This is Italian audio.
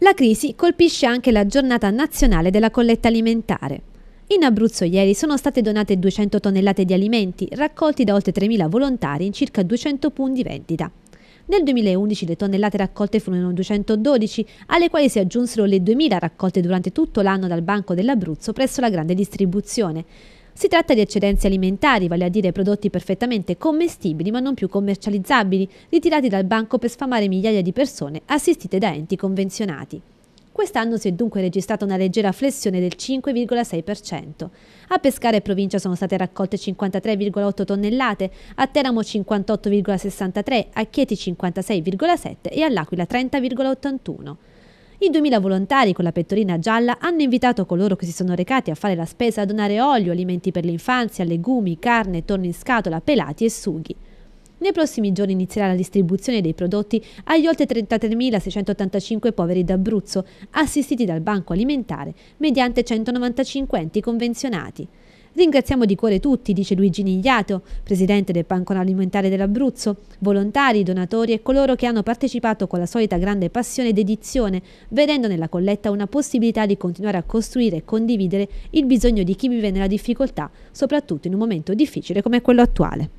La crisi colpisce anche la giornata nazionale della colletta alimentare. In Abruzzo ieri sono state donate 200 tonnellate di alimenti raccolti da oltre 3.000 volontari in circa 200 punti vendita. Nel 2011 le tonnellate raccolte furono 212, alle quali si aggiunsero le 2.000 raccolte durante tutto l'anno dal Banco dell'Abruzzo presso la grande distribuzione. Si tratta di eccedenze alimentari, vale a dire prodotti perfettamente commestibili ma non più commercializzabili, ritirati dal banco per sfamare migliaia di persone assistite da enti convenzionati. Quest'anno si è dunque registrata una leggera flessione del 5,6%. A Pescara e provincia sono state raccolte 53,8 tonnellate, a Teramo 58,63, a Chieti 56,7 e all'Aquila 30,81. I 2000 volontari con la pettorina gialla hanno invitato coloro che si sono recati a fare la spesa a donare olio, alimenti per l'infanzia, legumi, carne, torni in scatola, pelati e sughi. Nei prossimi giorni inizierà la distribuzione dei prodotti agli oltre 33.685 poveri d'Abruzzo, assistiti dal Banco Alimentare mediante 195 enti convenzionati. Ringraziamo di cuore tutti, dice Luigi Nigliato, presidente del Pancon Alimentare dell'Abruzzo, volontari, donatori e coloro che hanno partecipato con la solita grande passione ed edizione, vedendo nella colletta una possibilità di continuare a costruire e condividere il bisogno di chi vive nella difficoltà, soprattutto in un momento difficile come quello attuale.